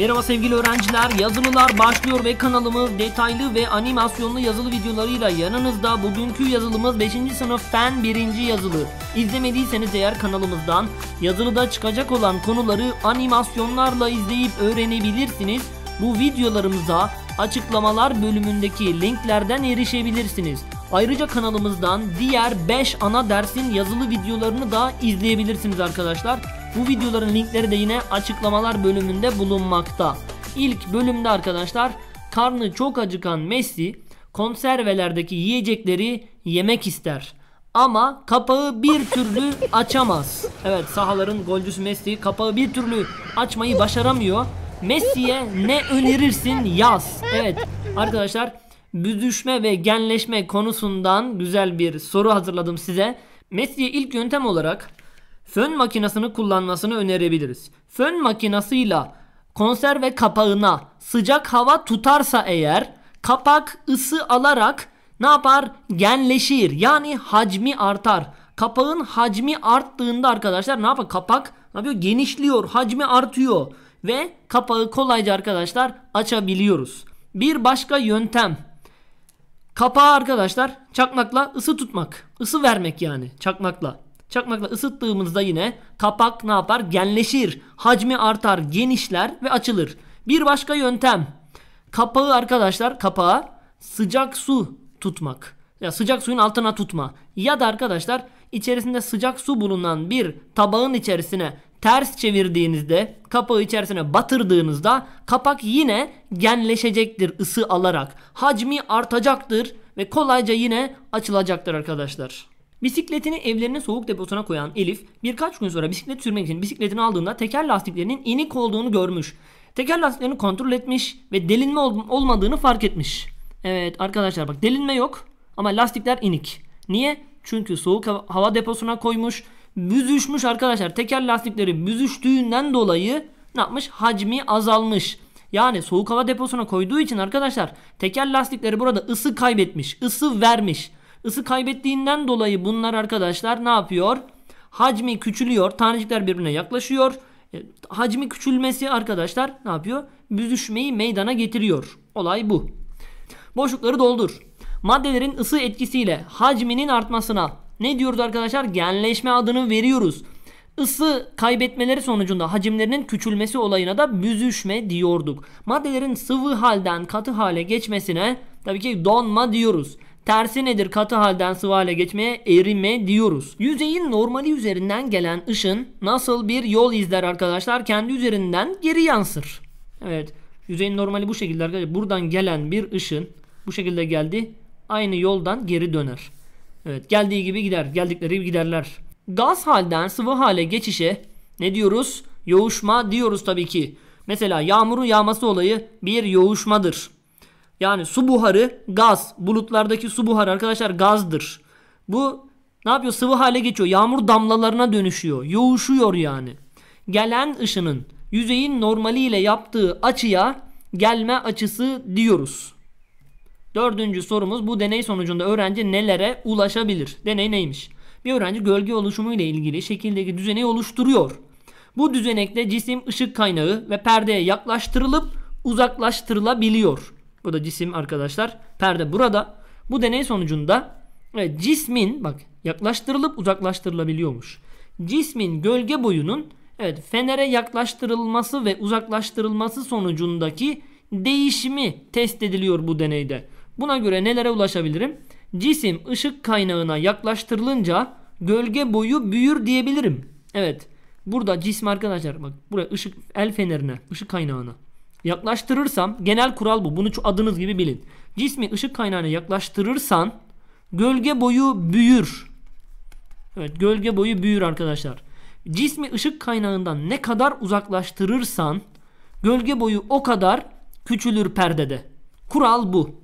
Merhaba sevgili öğrenciler, yazılılar başlıyor ve kanalımız detaylı ve animasyonlu yazılı videolarıyla yanınızda bugünkü yazılımız 5. sınıf fen 1. yazılı. İzlemediyseniz eğer kanalımızdan yazılıda çıkacak olan konuları animasyonlarla izleyip öğrenebilirsiniz. Bu videolarımıza açıklamalar bölümündeki linklerden erişebilirsiniz. Ayrıca kanalımızdan diğer 5 ana dersin yazılı videolarını da izleyebilirsiniz arkadaşlar. Bu videoların linkleri de yine açıklamalar bölümünde bulunmakta. İlk bölümde arkadaşlar karnı çok acıkan Messi konservelerdeki yiyecekleri yemek ister. Ama kapağı bir türlü açamaz. Evet sahaların golcüsü Messi kapağı bir türlü açmayı başaramıyor. Messi'ye ne önerirsin yaz. Evet arkadaşlar büzüşme ve genleşme konusundan güzel bir soru hazırladım size. Messi'ye ilk yöntem olarak fön makinesini kullanmasını önerebiliriz. Fön makinesiyle konserve kapağına sıcak hava tutarsa eğer kapak ısı alarak ne yapar? Genleşir. Yani hacmi artar. Kapağın hacmi arttığında arkadaşlar ne yapar? Kapak ne yapıyor? Genişliyor. Hacmi artıyor. Ve kapağı kolayca arkadaşlar açabiliyoruz. Bir başka yöntem. Kapağı arkadaşlar çakmakla ısı tutmak. Isı vermek yani çakmakla. Çakmakla ısıttığımızda yine kapak ne yapar? Genleşir. Hacmi artar, genişler ve açılır. Bir başka yöntem. Kapağı arkadaşlar kapağı sıcak su tutmak. Ya sıcak suyun altına tutma. Ya da arkadaşlar içerisinde sıcak su bulunan bir tabağın içerisine ters çevirdiğinizde kapağı içerisine batırdığınızda kapak yine genleşecektir ısı alarak. Hacmi artacaktır ve kolayca yine açılacaktır arkadaşlar. Bisikletini evlerinin soğuk deposuna koyan Elif birkaç gün sonra bisiklet sürmek için bisikletini aldığında teker lastiklerinin inik olduğunu görmüş. Teker lastiklerini kontrol etmiş ve delinme ol- olmadığını fark etmiş. Evet arkadaşlar bak delinme yok ama lastikler inik. Niye? Çünkü soğuk hava, hava deposuna koymuş. Büzüşmüş arkadaşlar. Teker lastikleri büzüştüğünden dolayı ne yapmış? Hacmi azalmış. Yani soğuk hava deposuna koyduğu için arkadaşlar teker lastikleri burada ısı kaybetmiş. ısı vermiş. Isı kaybettiğinden dolayı bunlar arkadaşlar ne yapıyor? Hacmi küçülüyor. Tanecikler birbirine yaklaşıyor. E, hacmi küçülmesi arkadaşlar ne yapıyor? Büzüşmeyi meydana getiriyor. Olay bu. Boşlukları doldur. Maddelerin ısı etkisiyle hacminin artmasına ne diyoruz arkadaşlar? Genleşme adını veriyoruz. Isı kaybetmeleri sonucunda hacimlerinin küçülmesi olayına da büzüşme diyorduk. Maddelerin sıvı halden katı hale geçmesine tabii ki donma diyoruz. Tersi nedir? Katı halden sıvı hale geçmeye erime diyoruz. Yüzeyin normali üzerinden gelen ışın nasıl bir yol izler arkadaşlar? Kendi üzerinden geri yansır. Evet. Yüzeyin normali bu şekilde arkadaşlar. Buradan gelen bir ışın bu şekilde geldi. Aynı yoldan geri döner. Evet geldiği gibi gider. Geldikleri gibi giderler. Gaz halden sıvı hale geçişe ne diyoruz? Yoğuşma diyoruz tabii ki. Mesela yağmurun yağması olayı bir yoğuşmadır. Yani su buharı gaz. Bulutlardaki su buharı arkadaşlar gazdır. Bu ne yapıyor? Sıvı hale geçiyor. Yağmur damlalarına dönüşüyor. Yoğuşuyor yani. Gelen ışının yüzeyin normaliyle yaptığı açıya gelme açısı diyoruz. Dördüncü sorumuz bu deney sonucunda öğrenci nelere ulaşabilir? Deney neymiş? Bir öğrenci gölge oluşumu ile ilgili şekildeki düzeni oluşturuyor. Bu düzenekte cisim ışık kaynağı ve perdeye yaklaştırılıp uzaklaştırılabiliyor. Bu da cisim arkadaşlar. Perde burada. Bu deney sonucunda evet, cismin bak yaklaştırılıp uzaklaştırılabiliyormuş. Cismin gölge boyunun evet fenere yaklaştırılması ve uzaklaştırılması sonucundaki değişimi test ediliyor bu deneyde. Buna göre nelere ulaşabilirim? Cisim ışık kaynağına yaklaştırılınca gölge boyu büyür diyebilirim. Evet. Burada cisim arkadaşlar bak buraya ışık el fenerine, ışık kaynağına yaklaştırırsam genel kural bu. Bunu adınız gibi bilin. Cismi ışık kaynağına yaklaştırırsan gölge boyu büyür. Evet gölge boyu büyür arkadaşlar. Cismi ışık kaynağından ne kadar uzaklaştırırsan gölge boyu o kadar küçülür perdede. Kural bu.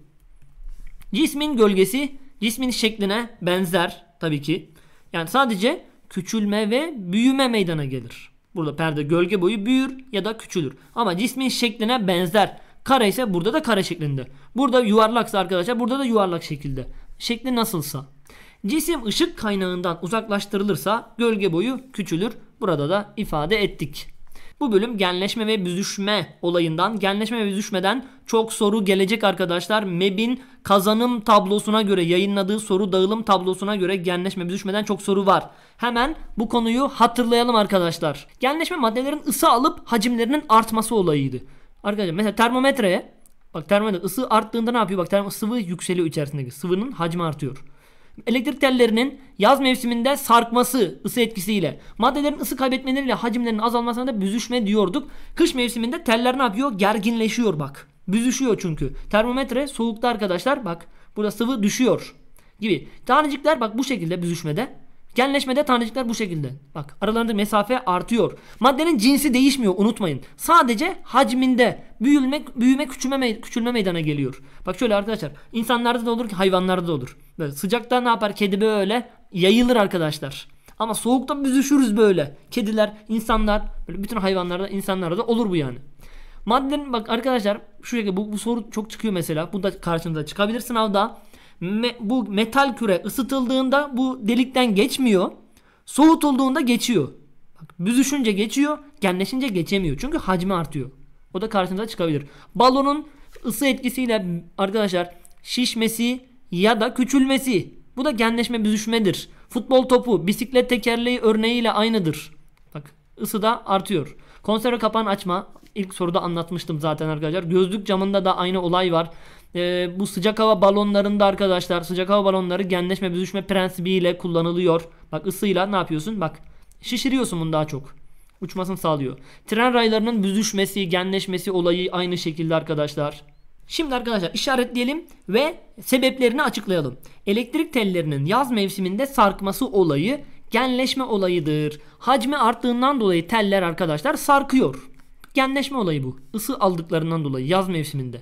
Cismin gölgesi cismin şekline benzer tabii ki. Yani sadece küçülme ve büyüme meydana gelir. Burada perde gölge boyu büyür ya da küçülür. Ama cismin şekline benzer. Kare ise burada da kare şeklinde. Burada yuvarlaksa arkadaşlar burada da yuvarlak şekilde. Şekli nasılsa. Cisim ışık kaynağından uzaklaştırılırsa gölge boyu küçülür. Burada da ifade ettik. Bu bölüm genleşme ve büzüşme olayından, genleşme ve büzüşmeden çok soru gelecek arkadaşlar. MEB'in kazanım tablosuna göre yayınladığı soru dağılım tablosuna göre genleşme büzüşmeden çok soru var. Hemen bu konuyu hatırlayalım arkadaşlar. Genleşme maddelerin ısı alıp hacimlerinin artması olayıydı. Arkadaşlar mesela termometre, bak termometre ısı arttığında ne yapıyor? Bak termo sıvı yükseliyor içerisindeki sıvının hacmi artıyor. Elektrik tellerinin yaz mevsiminde sarkması ısı etkisiyle maddelerin ısı kaybetmeleriyle hacimlerinin azalmasına da büzüşme diyorduk. Kış mevsiminde teller ne yapıyor? Gerginleşiyor bak. Büzüşüyor çünkü. Termometre soğukta arkadaşlar bak burada sıvı düşüyor gibi. Tanecikler bak bu şekilde büzüşmede Genleşmede tanecikler bu şekilde. Bak aralarında mesafe artıyor. Maddenin cinsi değişmiyor unutmayın. Sadece hacminde büyülmek, büyüme, küçülme, küçülme meydana geliyor. Bak şöyle arkadaşlar. insanlarda da olur ki hayvanlarda da olur. Böyle sıcakta ne yapar? Kedi böyle yayılır arkadaşlar. Ama soğukta büzüşürüz böyle. Kediler, insanlar, böyle bütün hayvanlarda, insanlarda olur bu yani. Maddenin bak arkadaşlar şu şekilde bu, bu soru çok çıkıyor mesela. Bu da karşınıza çıkabilir sınavda. Me, bu metal küre ısıtıldığında bu delikten geçmiyor. Soğutulduğunda geçiyor. Bak, büzüşünce geçiyor, genleşince geçemiyor. Çünkü hacmi artıyor. O da karşınıza çıkabilir. Balonun ısı etkisiyle arkadaşlar şişmesi ya da küçülmesi. Bu da genleşme büzüşmedir. Futbol topu, bisiklet tekerleği örneğiyle aynıdır. Bak ısı da artıyor. Konserve kapağını açma. İlk soruda anlatmıştım zaten arkadaşlar. Gözlük camında da aynı olay var e, bu sıcak hava balonlarında arkadaşlar sıcak hava balonları genleşme büzüşme prensibiyle kullanılıyor. Bak ısıyla ne yapıyorsun? Bak şişiriyorsun bunu daha çok. Uçmasını sağlıyor. Tren raylarının büzüşmesi, genleşmesi olayı aynı şekilde arkadaşlar. Şimdi arkadaşlar işaretleyelim ve sebeplerini açıklayalım. Elektrik tellerinin yaz mevsiminde sarkması olayı genleşme olayıdır. Hacmi arttığından dolayı teller arkadaşlar sarkıyor. Genleşme olayı bu. Isı aldıklarından dolayı yaz mevsiminde.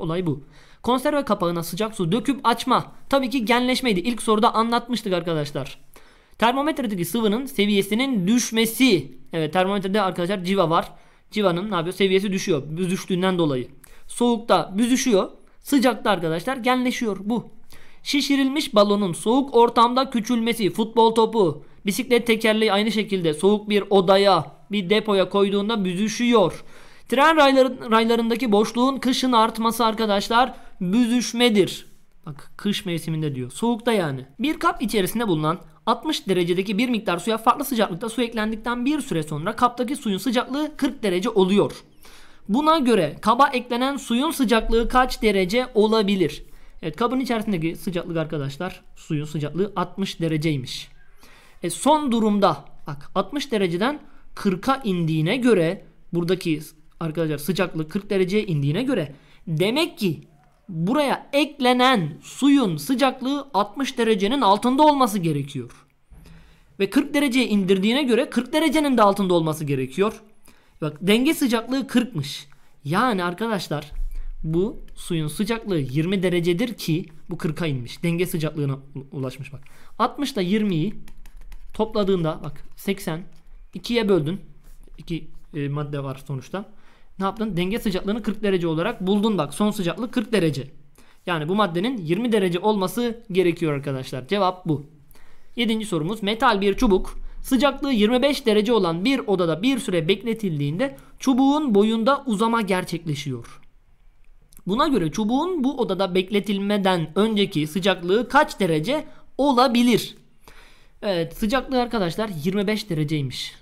Olay bu. Konserve kapağına sıcak su döküp açma. Tabii ki genleşmeydi. İlk soruda anlatmıştık arkadaşlar. Termometredeki sıvının seviyesinin düşmesi. Evet termometrede arkadaşlar civa var. Civanın ne yapıyor? Seviyesi düşüyor. Büzüştüğünden dolayı. Soğukta büzüşüyor. Sıcakta arkadaşlar genleşiyor bu. Şişirilmiş balonun soğuk ortamda küçülmesi. Futbol topu, bisiklet tekerleği aynı şekilde soğuk bir odaya, bir depoya koyduğunda büzüşüyor. Tren rayları, raylarındaki boşluğun kışın artması arkadaşlar büzüşmedir. Bak kış mevsiminde diyor. Soğukta yani. Bir kap içerisinde bulunan 60 derecedeki bir miktar suya farklı sıcaklıkta su eklendikten bir süre sonra kaptaki suyun sıcaklığı 40 derece oluyor. Buna göre kaba eklenen suyun sıcaklığı kaç derece olabilir? Evet kabın içerisindeki sıcaklık arkadaşlar suyun sıcaklığı 60 dereceymiş. E, son durumda bak 60 dereceden 40'a indiğine göre buradaki arkadaşlar sıcaklık 40 dereceye indiğine göre demek ki buraya eklenen suyun sıcaklığı 60 derecenin altında olması gerekiyor. Ve 40 dereceye indirdiğine göre 40 derecenin de altında olması gerekiyor. Bak denge sıcaklığı 40'mış. Yani arkadaşlar bu suyun sıcaklığı 20 derecedir ki bu 40'a inmiş. Denge sıcaklığına ulaşmış bak. 60 da 20'yi topladığında bak 80 2'ye böldün. 2 e, madde var sonuçta ne yaptın? Denge sıcaklığını 40 derece olarak buldun bak. Son sıcaklık 40 derece. Yani bu maddenin 20 derece olması gerekiyor arkadaşlar. Cevap bu. 7. sorumuz metal bir çubuk sıcaklığı 25 derece olan bir odada bir süre bekletildiğinde çubuğun boyunda uzama gerçekleşiyor. Buna göre çubuğun bu odada bekletilmeden önceki sıcaklığı kaç derece olabilir? Evet sıcaklığı arkadaşlar 25 dereceymiş.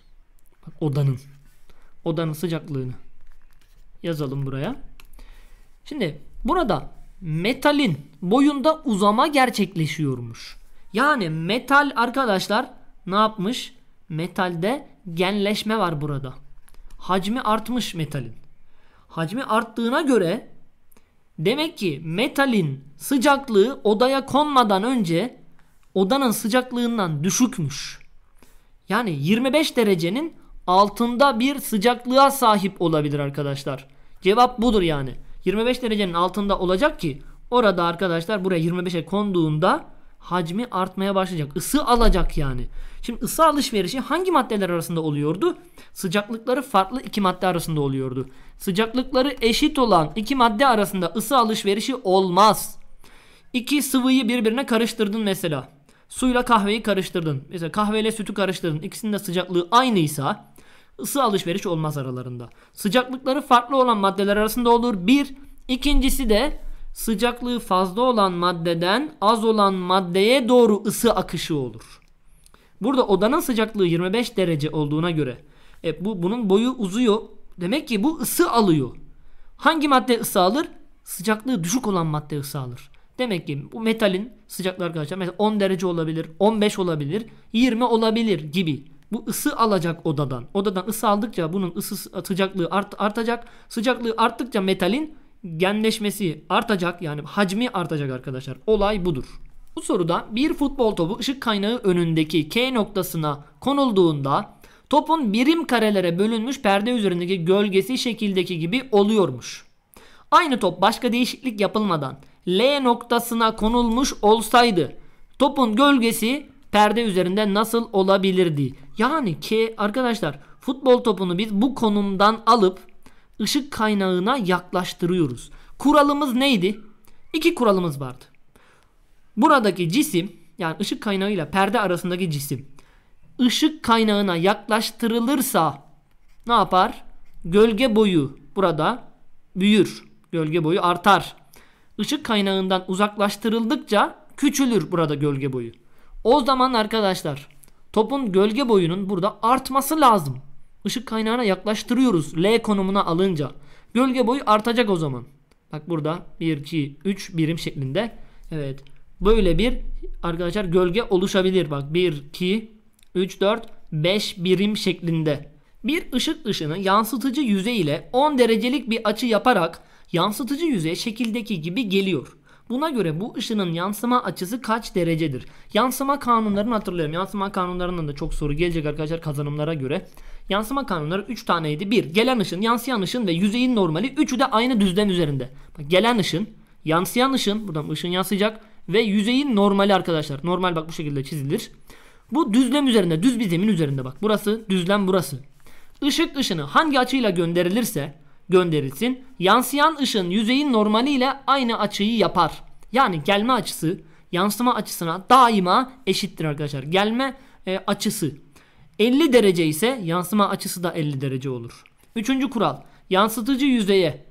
odanın. Odanın sıcaklığını yazalım buraya. Şimdi burada metalin boyunda uzama gerçekleşiyormuş. Yani metal arkadaşlar ne yapmış? Metalde genleşme var burada. Hacmi artmış metalin. Hacmi arttığına göre demek ki metalin sıcaklığı odaya konmadan önce odanın sıcaklığından düşükmüş. Yani 25 derecenin altında bir sıcaklığa sahip olabilir arkadaşlar. Cevap budur yani. 25 derecenin altında olacak ki orada arkadaşlar buraya 25'e konduğunda hacmi artmaya başlayacak. Isı alacak yani. Şimdi ısı alışverişi hangi maddeler arasında oluyordu? Sıcaklıkları farklı iki madde arasında oluyordu. Sıcaklıkları eşit olan iki madde arasında ısı alışverişi olmaz. İki sıvıyı birbirine karıştırdın mesela. Suyla kahveyi karıştırdın. Mesela kahveyle sütü karıştırdın. İkisinin de sıcaklığı aynıysa ısı alışveriş olmaz aralarında. Sıcaklıkları farklı olan maddeler arasında olur. Bir. İkincisi de sıcaklığı fazla olan maddeden az olan maddeye doğru ısı akışı olur. Burada odanın sıcaklığı 25 derece olduğuna göre e, bu bunun boyu uzuyor. Demek ki bu ısı alıyor. Hangi madde ısı alır? Sıcaklığı düşük olan madde ısı alır. Demek ki bu metalin sıcaklığı arkadaşlar mesela 10 derece olabilir, 15 olabilir, 20 olabilir gibi. Bu ısı alacak odadan. Odadan ısı aldıkça bunun ısı sıcaklığı art, artacak. Sıcaklığı arttıkça metalin genleşmesi artacak. Yani hacmi artacak arkadaşlar. Olay budur. Bu soruda bir futbol topu ışık kaynağı önündeki K noktasına konulduğunda topun birim karelere bölünmüş perde üzerindeki gölgesi şekildeki gibi oluyormuş. Aynı top başka değişiklik yapılmadan L noktasına konulmuş olsaydı topun gölgesi perde üzerinde nasıl olabilirdi? Yani ki arkadaşlar futbol topunu biz bu konumdan alıp ışık kaynağına yaklaştırıyoruz. Kuralımız neydi? İki kuralımız vardı. Buradaki cisim yani ışık kaynağıyla perde arasındaki cisim ışık kaynağına yaklaştırılırsa ne yapar? Gölge boyu burada büyür. Gölge boyu artar. Işık kaynağından uzaklaştırıldıkça küçülür burada gölge boyu. O zaman arkadaşlar Topun gölge boyunun burada artması lazım. Işık kaynağına yaklaştırıyoruz L konumuna alınca. Gölge boyu artacak o zaman. Bak burada 1, 2, 3 birim şeklinde. Evet. Böyle bir arkadaşlar gölge oluşabilir. Bak 1, 2, 3, 4, 5 birim şeklinde. Bir ışık ışını yansıtıcı yüzey ile 10 derecelik bir açı yaparak yansıtıcı yüzey şekildeki gibi geliyor. Buna göre bu ışının yansıma açısı kaç derecedir? Yansıma kanunlarını hatırlayalım. Yansıma kanunlarından da çok soru gelecek arkadaşlar kazanımlara göre. Yansıma kanunları 3 taneydi. 1. Gelen ışın, yansıyan ışın ve yüzeyin normali. Üçü de aynı düzlem üzerinde. Bak, gelen ışın, yansıyan ışın. Buradan ışın yansıyacak. Ve yüzeyin normali arkadaşlar. Normal bak bu şekilde çizilir. Bu düzlem üzerinde, düz bir zemin üzerinde bak. Burası düzlem burası. Işık ışını hangi açıyla gönderilirse gönderilsin. Yansıyan ışın yüzeyin normaliyle aynı açıyı yapar. Yani gelme açısı yansıma açısına daima eşittir arkadaşlar. Gelme e, açısı 50 derece ise yansıma açısı da 50 derece olur. Üçüncü kural yansıtıcı yüzeye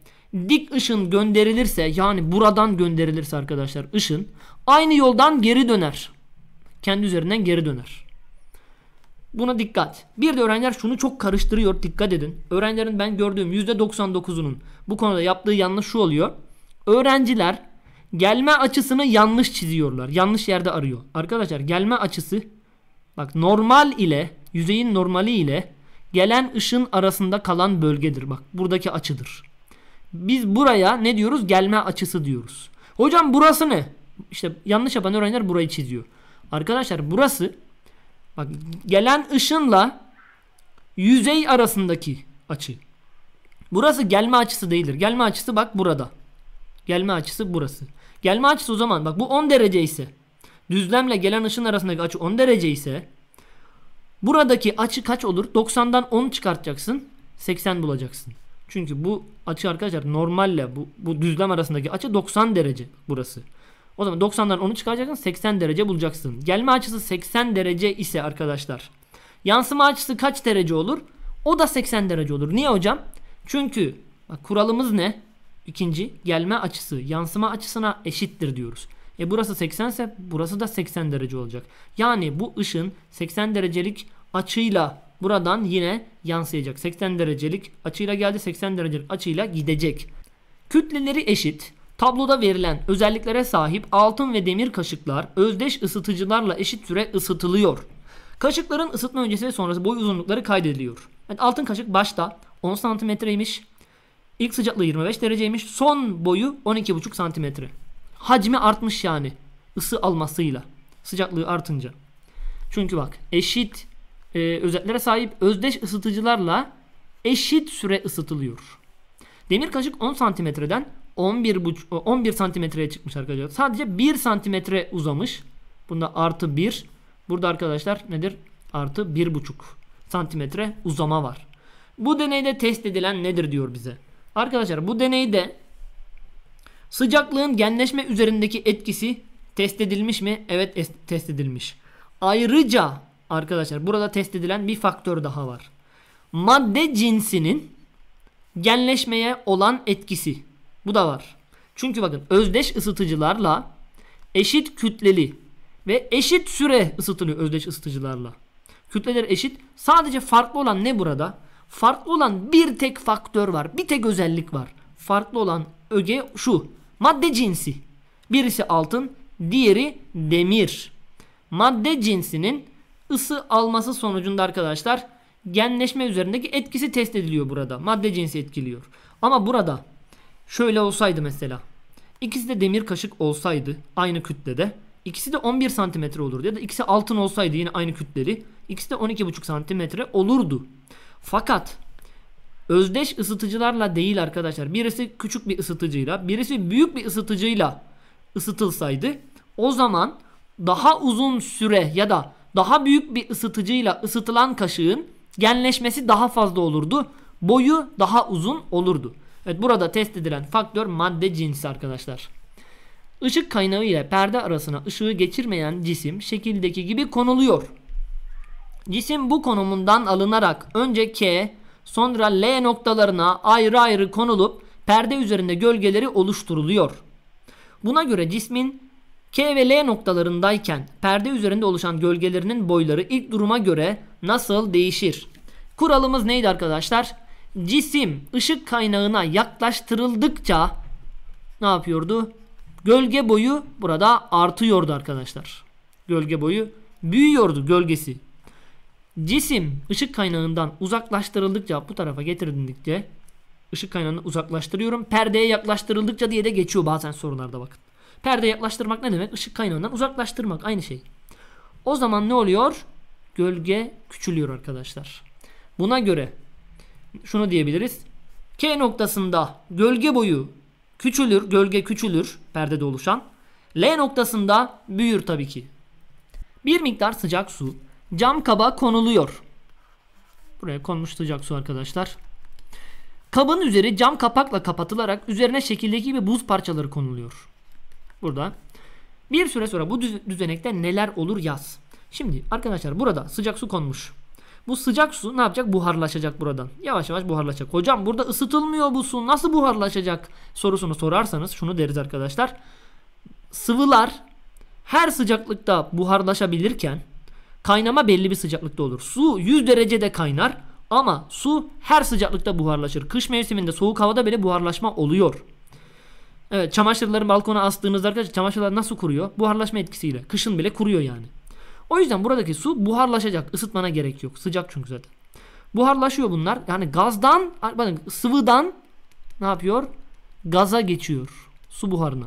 dik ışın gönderilirse yani buradan gönderilirse arkadaşlar ışın aynı yoldan geri döner. Kendi üzerinden geri döner. Buna dikkat. Bir de öğrenciler şunu çok karıştırıyor. Dikkat edin. Öğrencilerin ben gördüğüm %99'unun bu konuda yaptığı yanlış şu oluyor. Öğrenciler gelme açısını yanlış çiziyorlar. Yanlış yerde arıyor. Arkadaşlar gelme açısı bak normal ile yüzeyin normali ile gelen ışın arasında kalan bölgedir. Bak buradaki açıdır. Biz buraya ne diyoruz? Gelme açısı diyoruz. Hocam burası ne? İşte yanlış yapan öğrenciler burayı çiziyor. Arkadaşlar burası Bak gelen ışınla yüzey arasındaki açı. Burası gelme açısı değildir. Gelme açısı bak burada. Gelme açısı burası. Gelme açısı o zaman bak bu 10 derece ise düzlemle gelen ışın arasındaki açı 10 derece ise buradaki açı kaç olur? 90'dan 10 çıkartacaksın. 80 bulacaksın. Çünkü bu açı arkadaşlar normalle bu, bu düzlem arasındaki açı 90 derece burası. O zaman 90'dan 10'u çıkaracaksın 80 derece bulacaksın. Gelme açısı 80 derece ise arkadaşlar. Yansıma açısı kaç derece olur? O da 80 derece olur. Niye hocam? Çünkü bak, kuralımız ne? İkinci gelme açısı yansıma açısına eşittir diyoruz. E burası 80 ise burası da 80 derece olacak. Yani bu ışın 80 derecelik açıyla buradan yine yansıyacak. 80 derecelik açıyla geldi 80 derecelik açıyla gidecek. Kütleleri eşit. Tabloda verilen özelliklere sahip altın ve demir kaşıklar özdeş ısıtıcılarla eşit süre ısıtılıyor. Kaşıkların ısıtma öncesi ve sonrası boy uzunlukları kaydediliyor. Yani altın kaşık başta 10 santimetreymiş. İlk sıcaklığı 25 dereceymiş. Son boyu 12,5 santimetre. Hacmi artmış yani ısı almasıyla. Sıcaklığı artınca. Çünkü bak eşit e, özelliklere sahip özdeş ısıtıcılarla eşit süre ısıtılıyor. Demir kaşık 10 santimetreden 11 buç 11 santimetreye çıkmış arkadaşlar. Sadece 1 santimetre uzamış. Bunda artı 1. Burada arkadaşlar nedir? Artı 1,5 santimetre uzama var. Bu deneyde test edilen nedir diyor bize. Arkadaşlar bu deneyde sıcaklığın genleşme üzerindeki etkisi test edilmiş mi? Evet test edilmiş. Ayrıca arkadaşlar burada test edilen bir faktör daha var. Madde cinsinin genleşmeye olan etkisi. Bu da var. Çünkü bakın özdeş ısıtıcılarla eşit kütleli ve eşit süre ısıtılıyor özdeş ısıtıcılarla. Kütleler eşit. Sadece farklı olan ne burada? Farklı olan bir tek faktör var. Bir tek özellik var. Farklı olan öge şu. Madde cinsi. Birisi altın, diğeri demir. Madde cinsinin ısı alması sonucunda arkadaşlar genleşme üzerindeki etkisi test ediliyor burada. Madde cinsi etkiliyor. Ama burada Şöyle olsaydı mesela. İkisi de demir kaşık olsaydı aynı kütlede. İkisi de 11 santimetre olurdu ya da ikisi altın olsaydı yine aynı kütleli. İkisi de 12,5 santimetre olurdu. Fakat özdeş ısıtıcılarla değil arkadaşlar. Birisi küçük bir ısıtıcıyla, birisi büyük bir ısıtıcıyla ısıtılsaydı o zaman daha uzun süre ya da daha büyük bir ısıtıcıyla ısıtılan kaşığın genleşmesi daha fazla olurdu. Boyu daha uzun olurdu. Evet burada test edilen faktör madde cinsi arkadaşlar. Işık kaynağı ile perde arasına ışığı geçirmeyen cisim şekildeki gibi konuluyor. Cisim bu konumundan alınarak önce K sonra L noktalarına ayrı ayrı konulup perde üzerinde gölgeleri oluşturuluyor. Buna göre cismin K ve L noktalarındayken perde üzerinde oluşan gölgelerinin boyları ilk duruma göre nasıl değişir? Kuralımız neydi arkadaşlar? cisim ışık kaynağına yaklaştırıldıkça ne yapıyordu? Gölge boyu burada artıyordu arkadaşlar. Gölge boyu büyüyordu gölgesi. Cisim ışık kaynağından uzaklaştırıldıkça bu tarafa getirildikçe ışık kaynağını uzaklaştırıyorum. Perdeye yaklaştırıldıkça diye de geçiyor bazen sorularda bakın. Perdeye yaklaştırmak ne demek? Işık kaynağından uzaklaştırmak aynı şey. O zaman ne oluyor? Gölge küçülüyor arkadaşlar. Buna göre şunu diyebiliriz. K noktasında gölge boyu küçülür, gölge küçülür perdede oluşan. L noktasında büyür tabii ki. Bir miktar sıcak su cam kaba konuluyor. Buraya konmuş sıcak su arkadaşlar. Kabın üzeri cam kapakla kapatılarak üzerine şekildeki gibi buz parçaları konuluyor. Burada. Bir süre sonra bu düzenekte neler olur yaz. Şimdi arkadaşlar burada sıcak su konmuş. Bu sıcak su ne yapacak? Buharlaşacak buradan. Yavaş yavaş buharlaşacak. Hocam burada ısıtılmıyor bu su. Nasıl buharlaşacak sorusunu sorarsanız şunu deriz arkadaşlar. Sıvılar her sıcaklıkta buharlaşabilirken kaynama belli bir sıcaklıkta olur. Su 100 derecede kaynar ama su her sıcaklıkta buharlaşır. Kış mevsiminde soğuk havada bile buharlaşma oluyor. Evet çamaşırların balkona astığınızda arkadaşlar çamaşırlar nasıl kuruyor? Buharlaşma etkisiyle. Kışın bile kuruyor yani. O yüzden buradaki su buharlaşacak. Isıtmana gerek yok. Sıcak çünkü zaten. Buharlaşıyor bunlar. Yani gazdan, bakın sıvıdan ne yapıyor? Gaza geçiyor. Su buharına.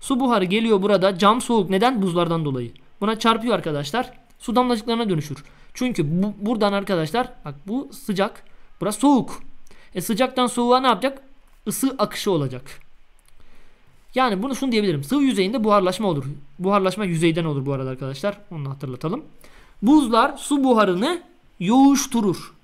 Su buharı geliyor burada. Cam soğuk. Neden? Buzlardan dolayı. Buna çarpıyor arkadaşlar. Su damlacıklarına dönüşür. Çünkü bu, buradan arkadaşlar bak bu sıcak. Burası soğuk. E sıcaktan soğuğa ne yapacak? Isı akışı olacak. Yani bunu şunu diyebilirim. Sıvı yüzeyinde buharlaşma olur. Buharlaşma yüzeyden olur bu arada arkadaşlar. Onu hatırlatalım. Buzlar su buharını yoğuşturur.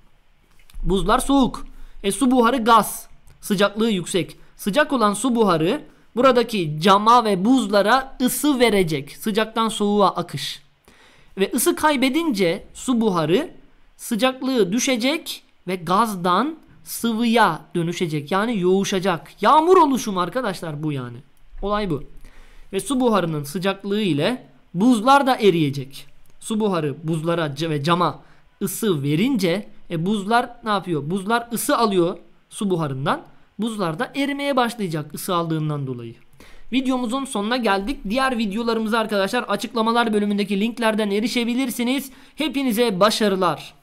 Buzlar soğuk. E su buharı gaz. Sıcaklığı yüksek. Sıcak olan su buharı buradaki cama ve buzlara ısı verecek. Sıcaktan soğuğa akış. Ve ısı kaybedince su buharı sıcaklığı düşecek ve gazdan sıvıya dönüşecek. Yani yoğuşacak. Yağmur oluşum arkadaşlar bu yani. Olay bu. Ve su buharının sıcaklığı ile buzlar da eriyecek. Su buharı buzlara ve cama ısı verince e, buzlar ne yapıyor? Buzlar ısı alıyor su buharından. Buzlar da erimeye başlayacak ısı aldığından dolayı. Videomuzun sonuna geldik. Diğer videolarımızı arkadaşlar açıklamalar bölümündeki linklerden erişebilirsiniz. Hepinize başarılar.